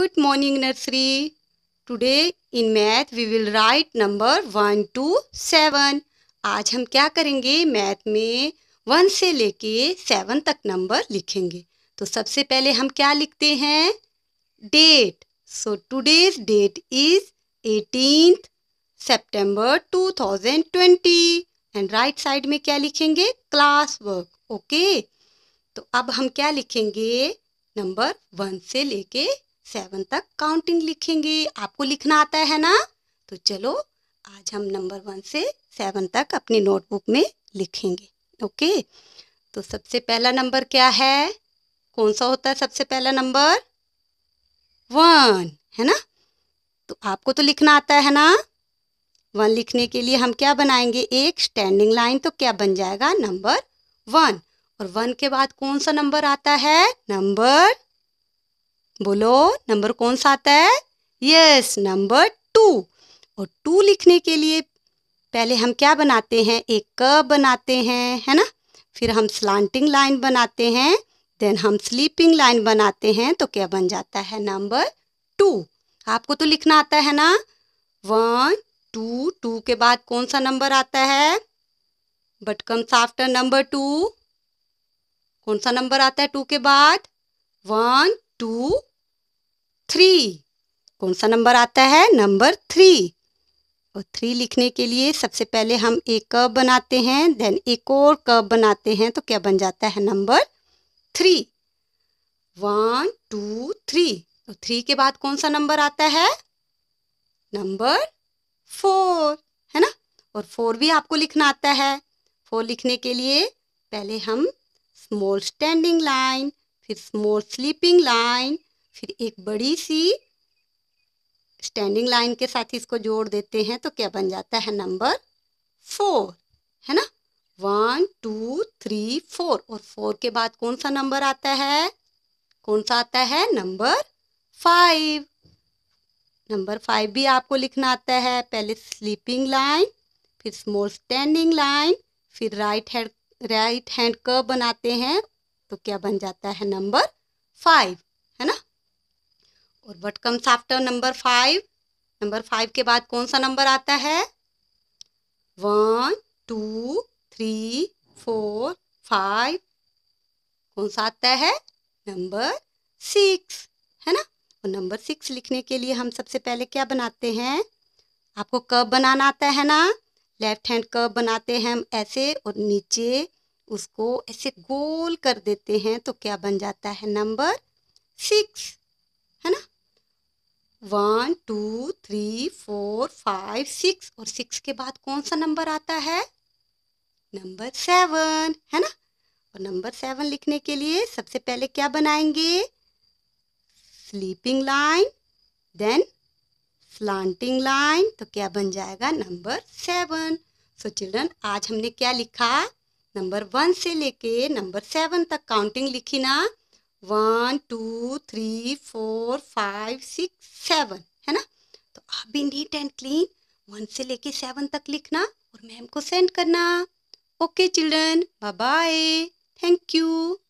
good morning nursery today in math we will write number one two seven आज हम क्या करेंगे math में वन से लेके सेवन तक नंबर लिखेंगे तो सबसे पहले हम क्या लिखते हैं date so today's date is eighteen September two thousand twenty and right side में क्या लिखेंगे क्लास वर्क ओके तो अब हम क्या लिखेंगे नंबर वन से लेके सेवन तक काउंटिंग लिखेंगे आपको लिखना आता है ना तो चलो आज हम नंबर वन से सेवन तक अपनी नोटबुक में लिखेंगे ओके तो सबसे पहला नंबर क्या है कौन सा होता है सबसे पहला नंबर वन है ना तो आपको तो लिखना आता है ना वन लिखने के लिए हम क्या बनाएंगे एक स्टैंडिंग लाइन तो क्या बन जाएगा नंबर वन और वन के बाद कौन सा नंबर आता है नंबर बोलो नंबर कौन सा आता है यस नंबर टू और टू लिखने के लिए पहले हम क्या बनाते हैं एक कब बनाते हैं है ना फिर हम स्लांटिंग लाइन बनाते हैं देन हम स्लीपिंग लाइन बनाते हैं तो क्या बन जाता है नंबर टू आपको तो लिखना आता है ना वन टू टू के बाद कौन सा नंबर आता है but comes after number two कौन सा नंबर आता है टू के बाद वन टू थ्री कौन सा नंबर आता है नंबर थ्री और थ्री लिखने के लिए सबसे पहले हम एक कप बनाते हैं देन एक और कप बनाते हैं तो क्या बन जाता है number three one two three तो थ्री के बाद कौन सा नंबर आता है नंबर फोर है ना और फोर भी आपको लिखना आता है फोर लिखने के लिए पहले हम स्मॉल स्टैंडिंग लाइन फिर स्मॉल स्लीपिंग लाइन फिर एक बड़ी सी स्टैंडिंग लाइन के साथ इसको जोड़ देते हैं तो क्या बन जाता है नंबर फोर है ना वन टू थ्री फोर और फोर के बाद कौन सा नंबर आता है कौन सा आता है नंबर फाइव नंबर फाइव भी आपको लिखना आता है पहले स्लीपिंग लाइन फिर स्मॉल स्टैंडिंग लाइन फिर right hand right hand curve बनाते हैं तो क्या बन जाता है नंबर फाइव है ना और what comes after number five number five के बाद कौन सा नंबर आता है one two three four five कौन सा आता है नंबर सिक्स है ना और नंबर सिक्स लिखने के लिए हम सबसे पहले क्या बनाते हैं आपको कब बनाना आता है ना लेफ्ट हैंड कब बनाते हैं हम ऐसे और नीचे उसको ऐसे गोल कर देते हैं तो क्या बन जाता है नंबर सिक्स है ना one two three four five six और सिक्स के बाद कौन सा नंबर आता है नंबर सेवन है ना और नंबर सेवन लिखने के लिए सबसे पहले क्या बनाएंगे sleeping line then slanting line तो क्या बन जाएगा नंबर सेवन सो चिल्ड्रन आज हमने क्या लिखा नंबर वन से लेके नंबर सेवन तक काउंटिंग लिखी ना one two three four five six seven है ना तो आप भी नीट एंड क्लीन वन से लेके सेवन तक लिखना और मैम को सेंड करना okay children bye bye thank you